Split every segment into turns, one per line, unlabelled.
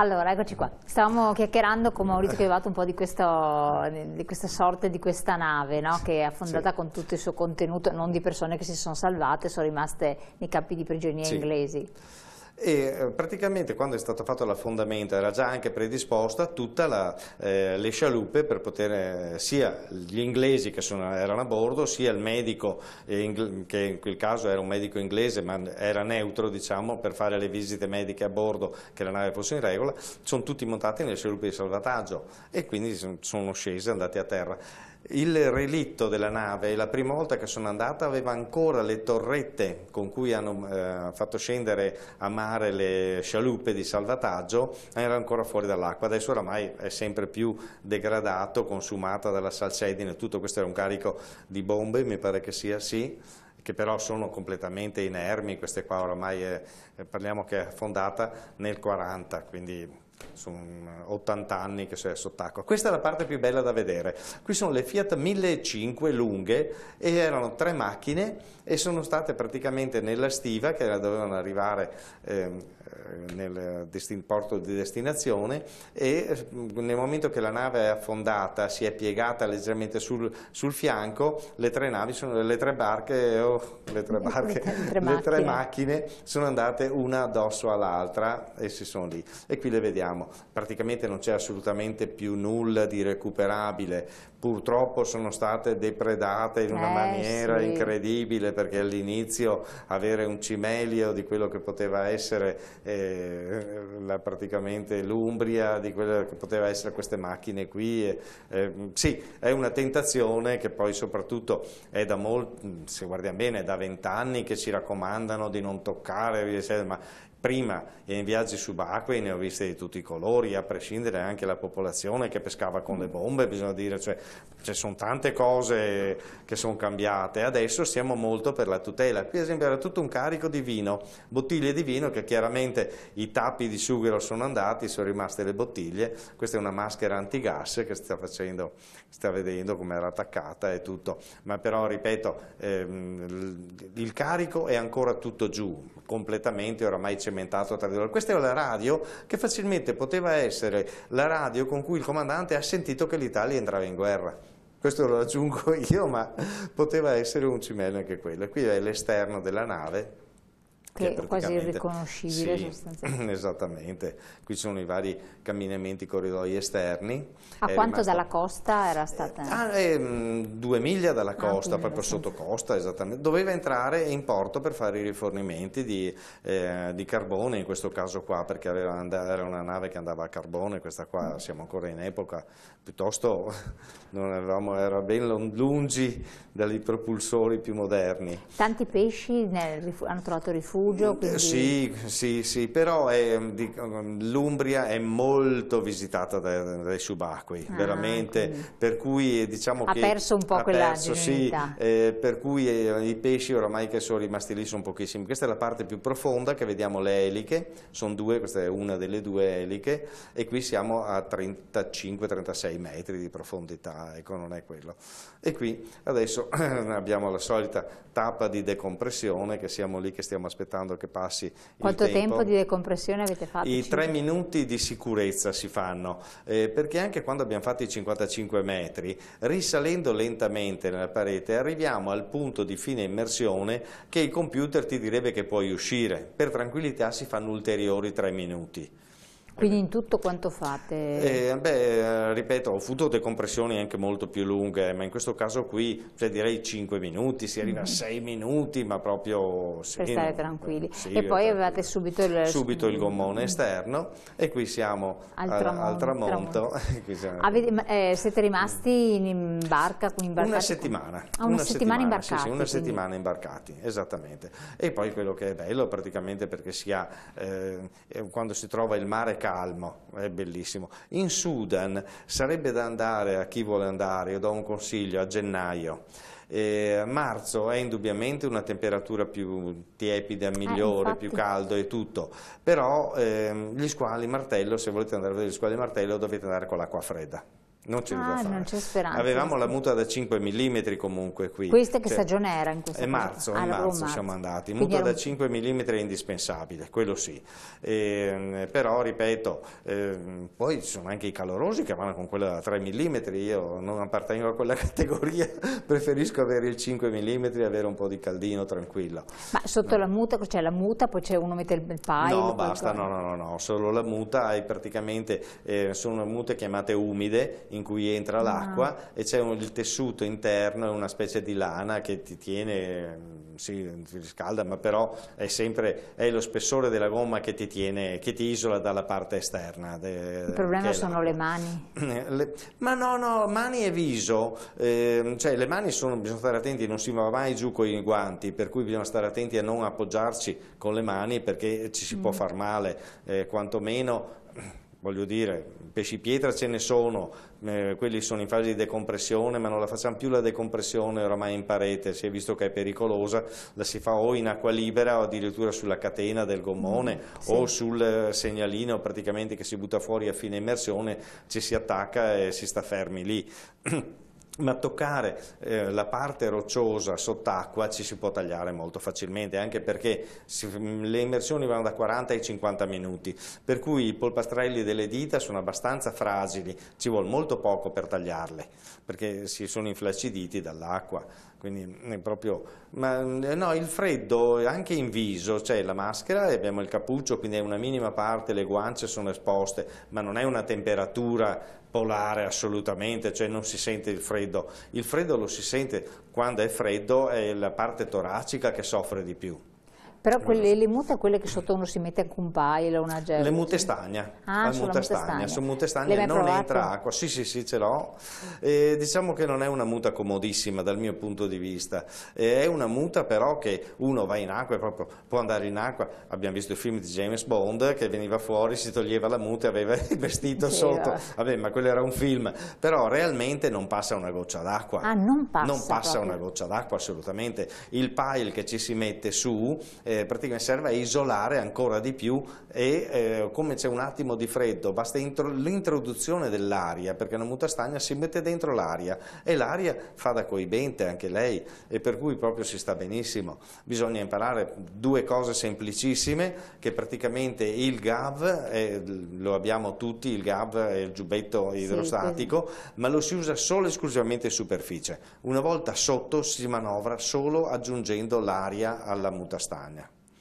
Allora, eccoci qua. Stavamo chiacchierando con Maurizio che avevate un po' di, questo, di questa sorte di questa nave no? che è affondata sì. con tutto il suo contenuto, non di persone che si sono salvate, sono rimaste nei campi di prigionia sì. inglesi
e eh, praticamente quando è stata fatta la fondamenta era già anche predisposta tutta eh, le scialuppe per poter eh, sia gli inglesi che sono, erano a bordo sia il medico eh, che in quel caso era un medico inglese ma era neutro diciamo per fare le visite mediche a bordo che la nave fosse in regola sono tutti montati nelle scialuppe di salvataggio e quindi sono scesi e andati a terra il relitto della nave, la prima volta che sono andata, aveva ancora le torrette con cui hanno eh, fatto scendere a mare le scialuppe di salvataggio, era ancora fuori dall'acqua, adesso oramai è sempre più degradato, consumata dalla salsedine, tutto questo era un carico di bombe, mi pare che sia sì, che però sono completamente inermi, queste qua oramai è, eh, parliamo che è affondata nel 40, quindi sono 80 anni che sei sott'acqua. Questa è la parte più bella da vedere. Qui sono le Fiat 1500 lunghe e erano tre macchine e sono state praticamente nella stiva che dovevano arrivare eh, nel porto di destinazione e nel momento che la nave è affondata, si è piegata leggermente sul, sul fianco, le tre navi, sono, le tre barche, oh, le, tre barche le, tre le tre macchine sono andate una addosso all'altra e si sono lì. E qui le vediamo, praticamente non c'è assolutamente più nulla di recuperabile, purtroppo sono state depredate in una eh, maniera sì. incredibile perché all'inizio avere un cimelio di quello che poteva essere eh, la, praticamente l'Umbria, di quello che poteva essere queste macchine qui, eh, sì, è una tentazione che poi soprattutto è da molti, se guardiamo bene, è da vent'anni che ci raccomandano di non toccare, ma prima e in viaggi subacquei ne ho viste di tutti i colori, a prescindere anche dalla popolazione che pescava con le bombe, bisogna dire, cioè ci sono tante cose che sono cambiate, adesso siamo molto per la tutela, qui ad esempio era tutto un carico di vino, bottiglie di vino che chiaramente i tappi di sughero sono andati, sono rimaste le bottiglie, questa è una maschera antigas che sta facendo, sta vedendo come era attaccata e tutto, ma però ripeto, ehm, il carico è ancora tutto giù, completamente oramai c'è cementato tra di loro. Questa era la radio che facilmente poteva essere la radio con cui il comandante ha sentito che l'Italia entrava in guerra. Questo lo aggiungo io, ma poteva essere un cimello anche quello. Qui è l'esterno della nave
che, che è quasi irriconoscibile sì, sostanzialmente.
Esattamente, qui sono i vari camminamenti, corridoi esterni. A è quanto rimasta... dalla
costa era stata? Eh, ah, è,
ehm, due miglia dalla ah, costa, ah, proprio sotto costa, esattamente. Doveva entrare in porto per fare i rifornimenti di, eh, di carbone, in questo caso qua, perché era una nave che andava a carbone, questa qua mm. siamo ancora in epoca, piuttosto non avevamo, era ben lungi dai propulsori più moderni.
Tanti pesci nel, hanno trovato rifugio? rifugio. Eh, quindi... Sì,
sì, sì, però mm, mm, l'Umbria è molto visitata dai, dai subacquei, ah, veramente, quindi. per cui eh, diciamo ha che... Ha perso un po' quella perso, sì, eh, per cui eh, i pesci oramai che sono rimasti lì sono pochissimi. Questa è la parte più profonda che vediamo le eliche, sono due, questa è una delle due eliche e qui siamo a 35-36 metri di profondità, ecco non è quello. E qui adesso abbiamo la solita tappa di decompressione che siamo lì che stiamo aspettando aspettando che passi Quanto tempo. tempo. di
decompressione avete fatto? I tre
minuti di sicurezza si fanno, eh, perché anche quando abbiamo fatto i 55 metri, risalendo lentamente nella parete, arriviamo al punto di fine immersione che il computer ti direbbe che puoi uscire. Per tranquillità si fanno ulteriori tre minuti.
Quindi in tutto quanto fate?
Eh, beh, eh, ripeto, ho avuto decompressioni anche molto più lunghe, eh, ma in questo caso qui cioè, direi 5 minuti, si arriva a 6 mm-hmm. minuti, ma proprio... Sì, per stare tranquilli. Sì, e poi
avevate subito il... Subito
il gommone mm-hmm. esterno e qui siamo al, tramonto. Al tramonto. tramonto. Avete,
eh, siete rimasti in barca? Una
settimana. Ah, una, una settimana, settimana imbarcati. Sì, sì una quindi. settimana imbarcati, esattamente. E poi quello che è bello praticamente perché si ha, eh, eh quando si trova il mare caldo, calmo, è bellissimo. In Sudan sarebbe da andare a chi vuole andare, io do un consiglio, a gennaio. Eh, marzo è indubbiamente una temperatura più tiepida, eh, migliore, eh, più caldo e tutto, però ehm, gli squali martello, se volete andare a vedere gli squali martello dovete andare con l'acqua fredda. Non c'è ah, non
c'è speranza. Avevamo la muta
da 5 mm comunque qui. Questa che cioè, stagione
era in questa? È marzo, ah, in marzo, marzo siamo
andati. Quindi muta un... da 5 mm è indispensabile, quello sì. E, ehm, però, ripeto, eh, poi ci sono anche i calorosi che vanno con quella da 3 mm, io non appartengo a quella categoria, preferisco avere il 5 mm e avere un po' di caldino tranquillo.
Ma sotto no. la muta c'è cioè la muta, poi c'è uno mette il paio? No, basta, no,
no, no, no, solo la muta, hai praticamente, eh, sono mute chiamate umide, in in cui entra ah. l'acqua ah. e c'è il tessuto interno, una specie di lana che ti tiene, mm, sì, ti riscalda, ma però è sempre è lo spessore della gomma che ti tiene, che ti isola dalla parte esterna. De, il problema sono
le mani.
Le, ma no, no, mani e viso, eh, cioè le mani sono, bisogna stare attenti, non si va mai giù con i guanti, per cui bisogna stare attenti a non appoggiarci con le mani perché ci si mm. può far male, eh, quantomeno voglio dire, pesci pietra ce ne sono, eh, quelli sono in fase di decompressione, ma non la facciamo più la decompressione oramai in parete, si è visto che è pericolosa, la si fa o in acqua libera o addirittura sulla catena del gommone mm, sì. o sul eh, segnalino praticamente che si butta fuori a fine immersione, ci si attacca e si sta fermi lì. ma toccare eh, la parte rocciosa sott'acqua ci si può tagliare molto facilmente, anche perché si, le immersioni vanno da 40 ai 50 minuti, per cui i polpastrelli delle dita sono abbastanza fragili, ci vuole molto poco per tagliarle, perché si sono inflaciditi dall'acqua. quindi mm, è proprio ma eh, no, il freddo anche in viso, c'è cioè la maschera e abbiamo il cappuccio, quindi è una minima parte, le guance sono esposte, ma non è una temperatura polare assolutamente, cioè non si sente il freddo. Il freddo lo si sente quando è freddo, è la parte toracica che soffre di più.
Però quelle, le mute sono quelle che sotto uno si mette anche un paio, una gel. Le
mute stagna, ah, sono mute stagna. Sono su mute stagna non provato? entra acqua, sì sì sì ce l'ho, eh, diciamo che non è una muta comodissima dal mio punto di vista, eh, è una muta però che uno va in acqua e proprio può andare in acqua, abbiamo visto il film di James Bond che veniva fuori, si toglieva la muta e aveva il vestito sì, sotto, vabbè. vabbè ma quello era un film, però realmente non passa una goccia d'acqua, ah,
non passa, non passa una
goccia d'acqua assolutamente, il pile che ci si mette su eh, praticamente serve a isolare ancora di più e eh, come c'è un attimo di freddo, basta l'introduzione dell'aria, perché una muta stagna si mette dentro l'aria e l'aria fa da coibente anche lei e per cui proprio si sta benissimo. Bisogna imparare due cose semplicissime che praticamente il GAV, eh, lo abbiamo tutti, il GAV è il giubbetto idrostatico, sì, ma lo si usa solo e esclusivamente in superficie. Una volta sotto si manovra solo aggiungendo l'aria alla muta stagna.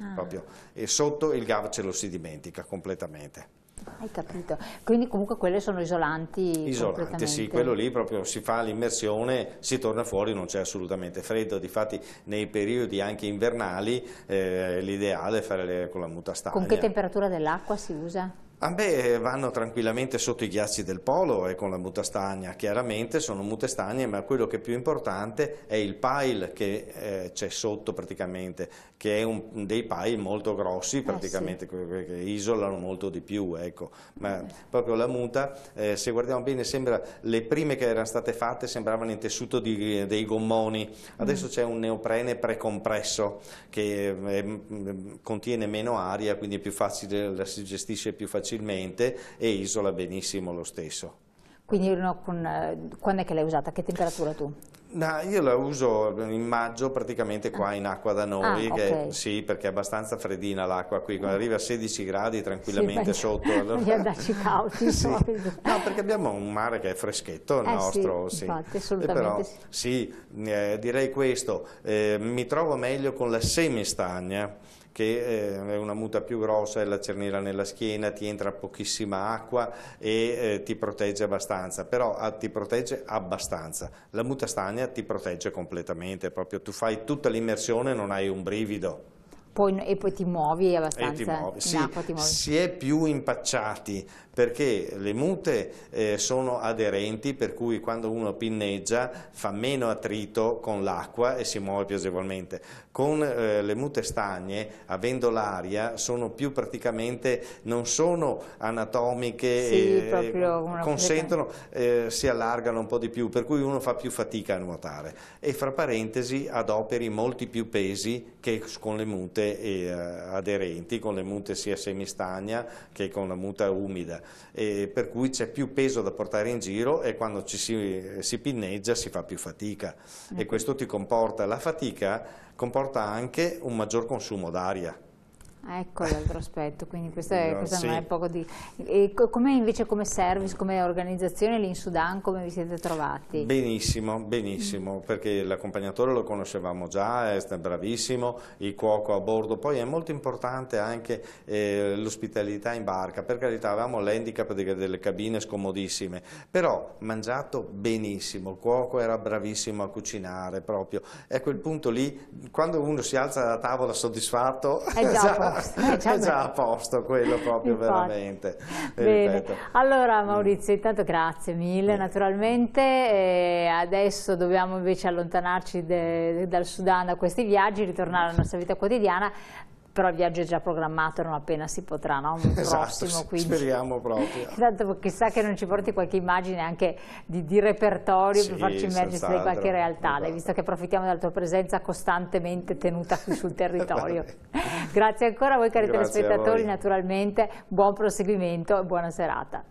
Ah. proprio, e sotto il GAV ce lo si dimentica completamente.
Hai capito, quindi comunque quelle sono isolanti Isolanti, sì, quello
lì proprio si fa l'immersione, si torna fuori, non c'è assolutamente freddo, difatti nei periodi anche invernali eh, l'ideale è fare con la muta stagna. Con che
temperatura dell'acqua si usa?
Ambe vanno tranquillamente sotto i ghiacci del polo e con la mutastagna, chiaramente sono mutastagne, ma quello che è più importante è il pile che eh, c'è sotto praticamente, che è un, dei pile molto grossi ah, praticamente, eh sì. che isolano molto di più, ecco. ma proprio la muta, eh, se guardiamo bene, sembra, le prime che erano state fatte sembravano in tessuto di, dei gommoni, adesso mm. c'è un neoprene precompresso che eh, contiene meno aria, quindi è più facile, la si gestisce più facilmente facilmente e isola benissimo lo stesso.
Quindi no, con, eh, quando è che l'hai usata? Che temperatura tu?
No, io la uso in maggio praticamente qua ah. in acqua da noi, ah, che, sì perché è abbastanza freddina l'acqua qui, quando arriva a 16 gradi tranquillamente sì, sotto. Allora... Bisogna darci
cauti. sì. No,
perché abbiamo un mare che è freschetto il eh, nostro. Sì, sì. Infatti, assolutamente. Però, sì, eh, direi questo, eh, mi trovo meglio con la semistagna che eh, è una muta più grossa è la cerniera nella schiena, ti entra pochissima acqua e eh, ti protegge abbastanza, però ah, ti protegge abbastanza. La muta stagna ti protegge completamente, proprio tu fai tutta l'immersione e non hai un brivido
poi, e poi ti muovi abbastanza. E ti muovi. Sì, acqua, ti muovi. Si
è più impacciati perché le mute eh, sono aderenti per cui quando uno pinneggia fa meno attrito con l'acqua e si muove piacevolmente Con eh, le mute stagne, avendo l'aria, sono più praticamente, non sono anatomiche, sì, e, eh, consentono, eh, si allargano un po' di più, per cui uno fa più fatica a nuotare. E fra parentesi adoperi molti più pesi che con le mute multe eh, aderenti, con le mute sia semistagna che con la muta umida, e per cui c'è più peso da portare in giro e quando ci si, eh, si pinneggia si fa più fatica e mm. questo ti comporta, la fatica comporta anche un maggior consumo d'aria.
Ah, ecco l'altro aspetto, quindi questo, è, no, questo sì. non è poco di... E come invece come service, come organizzazione lì in Sudan, come vi siete trovati?
Benissimo, benissimo, perché l'accompagnatore lo conoscevamo già, è bravissimo, il cuoco a bordo, poi è molto importante anche eh, l'ospitalità in barca, per carità avevamo l'handicap delle cabine scomodissime, però mangiato benissimo, il cuoco era bravissimo a cucinare proprio, e a quel punto lì, quando uno si alza da tavola soddisfatto... È eh già posto. Eh, già è già a posto quello proprio veramente.
Allora Maurizio, intanto grazie mille Bene. naturalmente. E adesso dobbiamo invece allontanarci dal Sudan da questi viaggi, ritornare alla nostra vita quotidiana però il viaggio è già programmato non appena si potrà, no? Un esatto, prossimo, quindi. speriamo proprio. Tanto chissà che non ci porti qualche immagine anche di, di repertorio sì, per farci immergere in qualche realtà, lei, esatto. visto che approfittiamo della tua presenza costantemente tenuta qui sul territorio. Esatto. Grazie ancora a voi cari Grazie telespettatori, naturalmente buon proseguimento e buona serata.